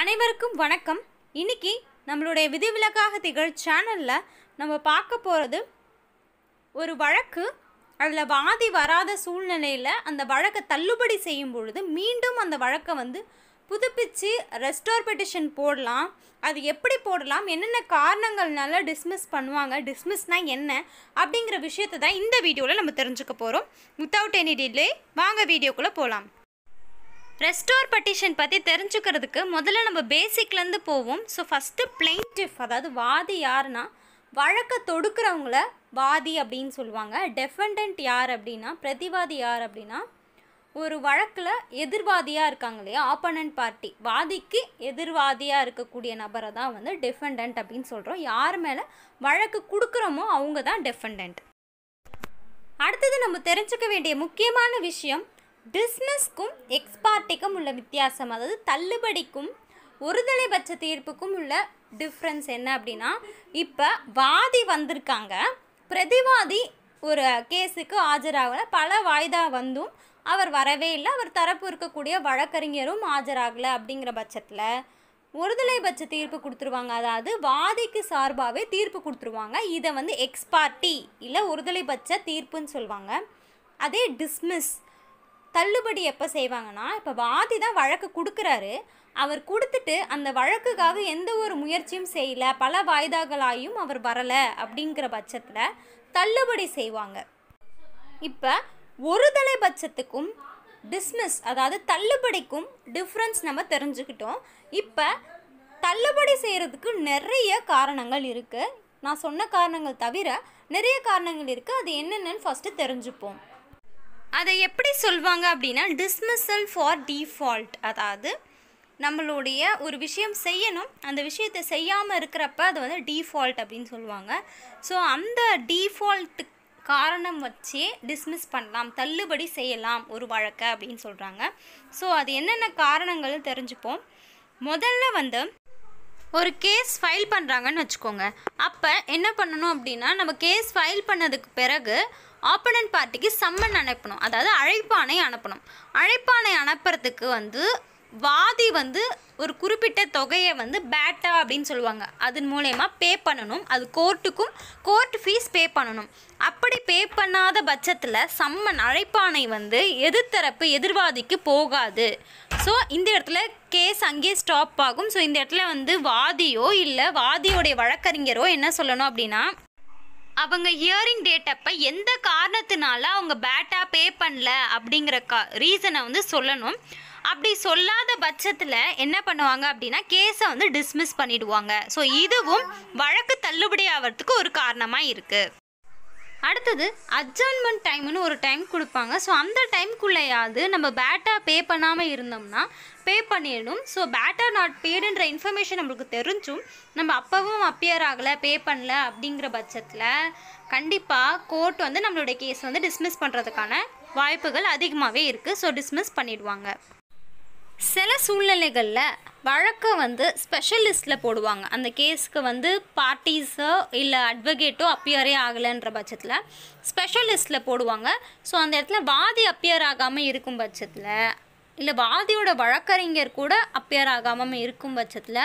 அனைவருக்கும் வணக்கம் இன்னைக்கு நம்மளுடைய விதிவிலக்காக திகழ் சேனலில் நம்ம பார்க்க போகிறது ஒரு வழக்கு அதில் வாதி வராத சூழ்நிலையில் அந்த வழக்கை தள்ளுபடி செய்யும் பொழுது மீண்டும் அந்த வழக்கை வந்து புதுப்பித்து ரெஸ்டோர் பெட்டிஷன் போடலாம் அது எப்படி போடலாம் என்னென்ன காரணங்கள்னால டிஸ்மிஸ் பண்ணுவாங்க டிஸ்மிஸ்னால் என்ன அப்படிங்கிற விஷயத்தை தான் இந்த வீடியோவில் நம்ம தெரிஞ்சுக்க போகிறோம் வித்தவுட் எனி டிலே வாங்க வீடியோக்குள்ளே போகலாம் ரெஸ்டோர் பட்டிஷன் பற்றி தெரிஞ்சுக்கிறதுக்கு முதல்ல நம்ம பேசிக்லேருந்து போவோம் ஸோ ஃபஸ்ட்டு பிளெயின்டிஃப் அதாவது வாதி யாருன்னா வழக்கை தொடுக்கிறவங்கள வாதி அப்படின்னு சொல்லுவாங்க டெஃபண்டன்ட் யார் அப்படின்னா பிரதிவாதி யார் அப்படின்னா ஒரு வழக்கில் எதிர்வாதியாக இருக்காங்க இல்லையா ஆப்பனண்ட் பார்ட்டி வாதிக்கு எதிர்வாதியாக இருக்கக்கூடிய நபரை தான் வந்து டெஃபண்டன்ட் அப்படின்னு சொல்கிறோம் யார் மேலே வழக்கு கொடுக்குறோமோ அவங்க தான் டெஃபண்டன்ட் அடுத்தது நம்ம தெரிஞ்சுக்க வேண்டிய முக்கியமான விஷயம் டிஸ்மிஸ்க்கும் எக்ஸ்பார்ட்டிக்கும் உள்ள வித்தியாசம் அதாவது தள்ளுபடிக்கும் ஒருதலைபட்ச தீர்ப்புக்கும் உள்ள டிஃப்ரென்ஸ் என்ன அப்படின்னா இப்போ வாதி வந்திருக்காங்க பிரதிவாதி ஒரு கேஸுக்கு ஆஜராகல பல வாய்தா வந்தும் அவர் வரவே இல்லை அவர் தரப்பு இருக்கக்கூடிய வழக்கறிஞரும் ஆஜராகலை அப்படிங்கிற பட்சத்தில் ஒருதலைபட்ச தீர்ப்பு கொடுத்துருவாங்க அதாவது வாதிக்கு சார்பாகவே தீர்ப்பு கொடுத்துருவாங்க இதை வந்து எக்ஸ்பார்ட்டி இல்லை ஒருதலை தீர்ப்புன்னு சொல்லுவாங்க அதே டிஸ்மிஸ் தள்ளுபடி எப்போ செய்வாங்கன்னா இப்போ வாதி தான் வழக்கு கொடுக்குறாரு அவர் கொடுத்துட்டு அந்த வழக்குக்காக எந்த ஒரு முயற்சியும் செய்யலை பல வாய்தாக்களாயும் அவர் வரலை அப்படிங்கிற பட்சத்தில் தள்ளுபடி செய்வாங்க இப்போ ஒரு தலை பட்சத்துக்கும் டிஸ்மிஸ் அதாவது தள்ளுபடிக்கும் டிஃப்ரென்ஸ் நம்ம தெரிஞ்சுக்கிட்டோம் இப்போ தள்ளுபடி செய்கிறதுக்கு நிறைய காரணங்கள் இருக்குது நான் சொன்ன காரணங்கள் தவிர நிறைய காரணங்கள் இருக்குது அது என்னென்னு ஃபஸ்ட்டு தெரிஞ்சுப்போம் அதை எப்படி சொல்வாங்க அப்படின்னா டிஸ்மிஸல் ஃபார் டிஃபால்ட் அதாவது நம்மளுடைய ஒரு விஷயம் செய்யணும் அந்த விஷயத்தை செய்யாமல் இருக்கிறப்ப அது வந்து டிஃபால்ட் அப்படின்னு சொல்லுவாங்க ஸோ அந்த டிஃபால்ட்டு காரணம் வச்சே டிஸ்மிஸ் பண்ணலாம் தள்ளுபடி செய்யலாம் ஒரு வழக்கை அப்படின்னு சொல்கிறாங்க ஸோ அது என்னென்ன காரணங்கள் தெரிஞ்சுப்போம் முதல்ல வந்து ஒரு கேஸ் ஃபைல் பண்ணுறாங்கன்னு வச்சுக்கோங்க அப்போ என்ன பண்ணணும் அப்படின்னா நம்ம கேஸ் ஃபைல் பண்ணதுக்கு பிறகு ஆப்பனன்ட் பார்ட்டிக்கு சம்மன் அனுப்பணும் அதாவது அழைப்பானை அனுப்பணும் அழைப்பானை அனுப்புறதுக்கு வந்து வாதி வந்து ஒரு குறிப்பிட்ட தொகையை வந்து பேட்டா அப்படின்னு சொல்லுவாங்க அதன் மூலயமா பே பண்ணணும் அது கோர்ட்டுக்கும் கோர்ட் ஃபீஸ் பே பண்ணணும் அப்படி பே பண்ணாத பட்சத்தில் சம்மன் அழைப்பானை வந்து எதிர்த்தரப்பு எதிர்வாதிக்கு போகாது ஸோ இந்த இடத்துல கேஸ் அங்கேயே ஸ்டாப் ஆகும் ஸோ இந்த இடத்துல வந்து வாதியோ இல்லை வாதியோடைய வழக்கறிஞரோ என்ன சொல்லணும் அப்படின்னா அவங்க ஹியரிங் டேட் அப்போ எந்த காரணத்தினால அவங்க பேட்டாக பே பண்ணல அப்படிங்கிற கா ரீசனை வந்து சொல்லணும் அப்படி சொல்லாத பட்சத்தில் என்ன பண்ணுவாங்க அப்படின்னா கேஸை வந்து டிஸ்மிஸ் பண்ணிடுவாங்க ஸோ இதுவும் வழக்கு தள்ளுபடி ஆகிறதுக்கு ஒரு காரணமாக இருக்குது அடுத்தது அட்ஜான்மெண்ட் டைம்னு ஒரு டைம் கொடுப்பாங்க ஸோ அந்த டைம்குள்ளேயாவது நம்ம பேட்டா பே பண்ணாமல் இருந்தோம்னா பே பண்ணிடணும் ஸோ பேட்டா நாட் பேடுன்ற இன்ஃபர்மேஷன் நம்மளுக்கு தெரிஞ்சும் நம்ம அப்போவும் அப்பியர் ஆகலை பே பண்ணல அப்படிங்கிற பட்சத்தில் கண்டிப்பாக கோர்ட் வந்து நம்மளுடைய கேஸ் வந்து டிஸ்மிஸ் பண்ணுறதுக்கான வாய்ப்புகள் அதிகமாகவே இருக்குது ஸோ டிஸ்மிஸ் பண்ணிவிடுவாங்க சில சூழ்நிலைகளில் வழக்கை வந்து ஸ்பெஷலிஸ்ட்டில் போடுவாங்க அந்த கேஸுக்கு வந்து பார்ட்டிஸோ இல்லை அட்வொகேட்டோ அப்பியரே ஆகலைன்ற பட்சத்தில் ஸ்பெஷலிஸ்ட்டில் போடுவாங்க ஸோ அந்த இடத்துல வாதி அப்பியர் ஆகாமல் இருக்கும் பட்சத்தில் இல்லை வாதியோட வழக்கறிஞர் கூட அப்பியர் ஆகாமல் இருக்கும் பட்சத்தில்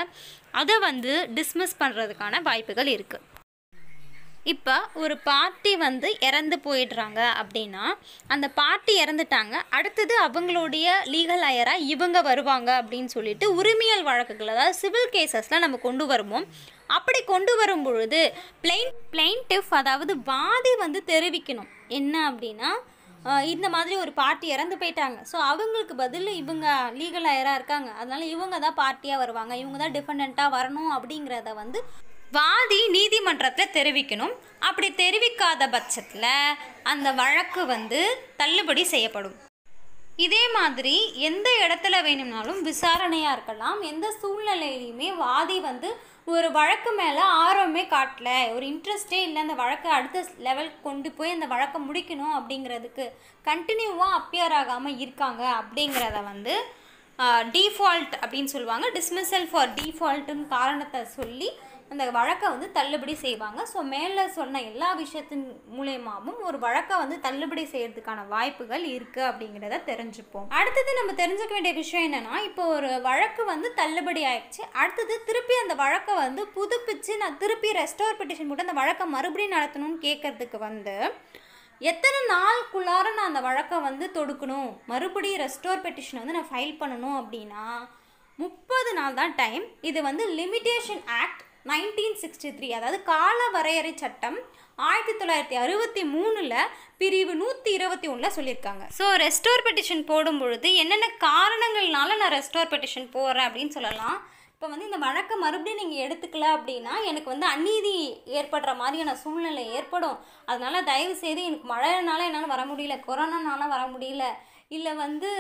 அதை வந்து டிஸ்மிஸ் பண்ணுறதுக்கான வாய்ப்புகள் இருக்குது இப்போ ஒரு பார்ட்டி வந்து இறந்து போயிடுறாங்க அப்படின்னா அந்த பார்ட்டி இறந்துட்டாங்க அடுத்தது அவங்களுடைய லீகல் அயராக இவங்க வருவாங்க அப்படின்னு சொல்லிட்டு உரிமையல் வழக்குகள் அதாவது சிவில் கேசஸ்லாம் நம்ம கொண்டு வருவோம் அப்படி கொண்டு வரும் பொழுது பிளெயின் பிளெயின்டிஃப் அதாவது வாதி வந்து தெரிவிக்கணும் என்ன அப்படின்னா இந்த மாதிரி ஒரு பார்ட்டி இறந்து போயிட்டாங்க ஸோ அவங்களுக்கு பதில் இவங்க லீகல் ஆயராக இருக்காங்க அதனால் இவங்க தான் பார்ட்டியாக வருவாங்க இவங்க தான் டிஃபெண்ட்டாக வரணும் அப்படிங்கிறத வந்து வாதி நீதிமன்றத்தில் தெரிவிக்கணும் அப்படி தெரிவிக்காத பட்சத்தில் அந்த வழக்கு வந்து தள்ளுபடி செய்யப்படும் இதே மாதிரி எந்த இடத்துல வேணும்னாலும் விசாரணையாக இருக்கலாம் எந்த சூழ்நிலையிலையுமே வாதி வந்து ஒரு வழக்கு மேலே ஆர்வமே காட்டல ஒரு இன்ட்ரெஸ்டே இல்லை அந்த வழக்கை அடுத்த லெவலுக்கு கொண்டு போய் அந்த வழக்கை முடிக்கணும் அப்படிங்கிறதுக்கு கண்டினியூவாக அப்பியர் ஆகாமல் இருக்காங்க அப்படிங்கிறத வந்து டிஃபால்ட் அப்படின்னு சொல்லுவாங்க டிஸ்மிஸல் ஃபார் டிஃபால்ட்டுன்னு காரணத்தை சொல்லி அந்த வழக்கை வந்து தள்ளுபடி செய்வாங்க ஸோ மேலே சொன்ன எல்லா விஷயத்தின் மூலயமாவும் ஒரு வழக்கை வந்து தள்ளுபடி செய்கிறதுக்கான வாய்ப்புகள் இருக்குது அப்படிங்கிறத தெரிஞ்சுப்போம் அடுத்தது நம்ம தெரிஞ்சுக்க வேண்டிய விஷயம் என்னென்னா இப்போ ஒரு வழக்கு வந்து தள்ளுபடி ஆயிடுச்சு அடுத்தது திருப்பி அந்த வழக்கை வந்து புதுப்பிச்சு நான் திருப்பி ரெஸ்டோர் பெட்டிஷன் போட்டு அந்த வழக்கை மறுபடியும் நடத்தணும்னு கேட்குறதுக்கு வந்து எத்தனை நாளுக்குள்ளார நான் அந்த வழக்கை வந்து தொடுக்கணும் மறுபடியும் ரெஸ்டோர் பெட்டிஷன் வந்து நான் ஃபைல் பண்ணணும் அப்படின்னா முப்பது நாள் தான் டைம் இது வந்து limitation act nineteen sixty three அதாவது கால வரையறை சட்டம் ஆயிரத்தி தொள்ளாயிரத்தி அறுபத்தி மூணில் பிரிவு நூற்றி இருபத்தி ஒன்றில் சொல்லியிருக்காங்க ஸோ ரெஸ்டோர் பெட்டிஷன் போடும் பொழுது என்னென்ன காரணங்கள்னால நான் ரெஸ்டோர் பெட்டிஷன் போடுறேன் அப்படின்னு சொல்லலாம் இப்போ வந்து இந்த வழக்கை மறுபடியும் நீங்கள் எடுத்துக்கல அப்படின்னா எனக்கு வந்து அநீதி ஏற்படுற மாதிரியான சூழ்நிலை ஏற்படும் அதனால் தயவு செய்து எனக்கு மழைனால என்னால் வர முடியல கொரோனானால வர முடியல இல்லை வந்து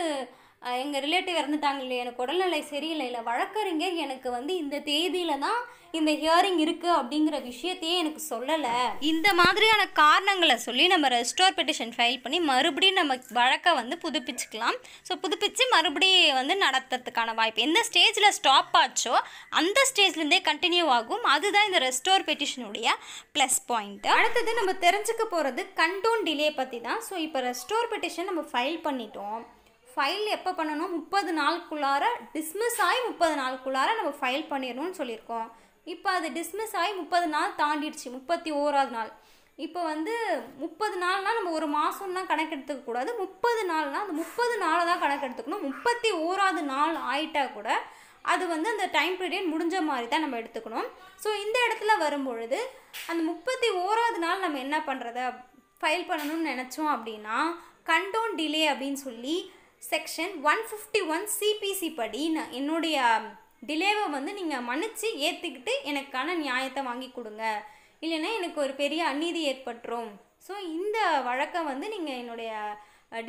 எங்கள் ரிலேட்டிவ் இறந்துட்டாங்க இல்லையா எனக்கு உடல்நிலை சரியில்லை இல்லை வழக்கறிஞர் எனக்கு வந்து இந்த தேதியில் தான் இந்த ஹியரிங் இருக்குது அப்படிங்கிற விஷயத்தையே எனக்கு சொல்லலை இந்த மாதிரியான காரணங்களை சொல்லி நம்ம ரெஸ்டோர் பெட்டிஷன் ஃபைல் பண்ணி மறுபடியும் நம்ம வழக்கை வந்து புதுப்பிச்சுக்கலாம் ஸோ புதுப்பித்து மறுபடியும் வந்து நடத்துறதுக்கான வாய்ப்பு எந்த ஸ்டேஜில் ஸ்டாப் ஆச்சோ அந்த ஸ்டேஜ்லேருந்தே கண்டினியூ ஆகும் அதுதான் இந்த ரெஸ்டோர் பெட்டிஷனுடைய ப்ளஸ் பாயிண்ட் அடுத்தது நம்ம தெரிஞ்சுக்க போகிறது கண்டோன் டிலே பற்றி தான் ஸோ இப்போ ரெஸ்டோர் பெட்டிஷன் நம்ம ஃபைல் பண்ணிட்டோம் ஃபைல் எப்போ பண்ணணும் முப்பது நாளுக்குள்ளார டிஸ்மிஸ் ஆகி முப்பது நாளுக்குள்ளார நம்ம ஃபைல் பண்ணிடணும்னு சொல்லியிருக்கோம் இப்போ அது டிஸ்மிஸ் ஆகி முப்பது நாள் தாண்டிடுச்சு முப்பத்தி ஓராவது நாள் இப்போ வந்து முப்பது நாள்னால் நம்ம ஒரு மாதம்னா கூடாது முப்பது நாள்னால் அந்த முப்பது நாளை தான் கணக்கெடுத்துக்கணும் முப்பத்தி ஓராவது நாள் ஆயிட்டா கூட அது வந்து அந்த டைம் பீரியட் முடிஞ்ச மாதிரி தான் நம்ம எடுத்துக்கணும் ஸோ இந்த இடத்துல வரும்பொழுது அந்த முப்பத்தி ஓராவது நாள் நம்ம என்ன பண்ணுறத ஃபைல் பண்ணணும்னு நினச்சோம் அப்படின்னா கண்டோன் டிலே அப்படின்னு சொல்லி section one fifty one CPC படி நான் என்னுடைய டிலேவை வந்து நீங்கள் மன்னித்து ஏற்றுக்கிட்டு எனக்கான நியாயத்தை வாங்கி கொடுங்க இல்லைன்னா எனக்கு ஒரு பெரிய அநீதி ஏற்பட்டுரும் ஸோ இந்த வழக்கை வந்து நீங்கள் என்னுடைய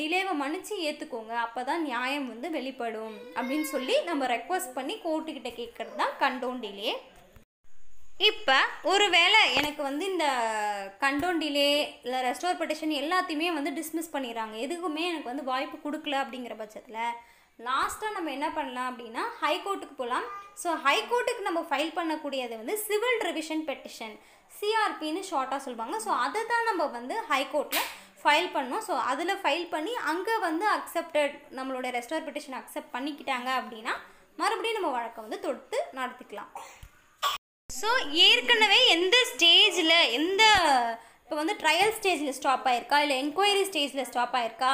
டிலேவை மன்னித்து ஏற்றுக்கோங்க அப்போ தான் நியாயம் வந்து வெளிப்படும் அப்படின்னு சொல்லி நம்ம ரெக்வஸ்ட் பண்ணி கோர்ட்டுக்கிட்ட கேட்குறது தான் கண்டோன் டிலே இப்போ ஒரு வேளை எனக்கு வந்து இந்த கண்டோன் டிலே இல்லை ரெஸ்டோர் பெட்டிஷன் எல்லாத்தையுமே வந்து டிஸ்மிஸ் பண்ணிடுறாங்க எதுக்குமே எனக்கு வந்து வாய்ப்பு கொடுக்கல அப்படிங்கிற பட்சத்தில் லாஸ்ட்டாக நம்ம என்ன பண்ணலாம் அப்படின்னா ஹைகோர்ட்டுக்கு போகலாம் ஸோ ஹைகோர்ட்டுக்கு நம்ம ஃபைல் பண்ணக்கூடியது வந்து சிவில் ரிவிஷன் பெட்டிஷன் சிஆர்பின்னு ஷார்ட்டாக சொல்லுவாங்க ஸோ அதை தான் நம்ம வந்து ஹைகோர்ட்டில் ஃபைல் பண்ணோம் ஸோ அதில் ஃபைல் பண்ணி அங்கே வந்து அக்செப்டட் நம்மளோட ரெஸ்டோர் பெட்டிஷன் அக்செப்ட் பண்ணிக்கிட்டாங்க அப்படின்னா மறுபடியும் நம்ம வழக்கை வந்து தொடுத்து நடத்திக்கலாம் ஸோ ஏற்கனவே எந்த ஸ்டேஜில் எந்த இப்போ வந்து ட்ரையல் ஸ்டேஜில் ஸ்டாப் ஆயிருக்கா இல்லை என்கொயரி ஸ்டேஜில் ஸ்டாப் ஆயிருக்கா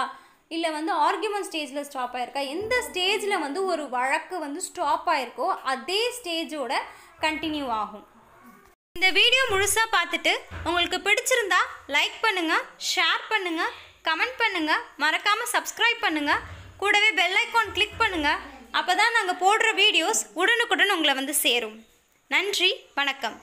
இல்லை வந்து ஆர்கியூமெண்ட் ஸ்டேஜில் ஸ்டாப் ஆயிருக்கா எந்த ஸ்டேஜில் வந்து ஒரு வழக்கு வந்து ஸ்டாப் ஆயிருக்கோ அதே ஸ்டேஜோட கண்டினியூ ஆகும் இந்த வீடியோ முழுசாக பார்த்துட்டு உங்களுக்கு பிடிச்சிருந்தா லைக் பண்ணுங்கள் ஷேர் பண்ணுங்கள் கமெண்ட் பண்ணுங்கள் மறக்காமல் சப்ஸ்கிரைப் பண்ணுங்கள் கூடவே பெல் ஐக்கான் கிளிக் பண்ணுங்கள் அப்போ தான் நாங்கள் போடுற வீடியோஸ் உடனுக்குடன் உங்களை வந்து சேரும் நன்றி வணக்கம்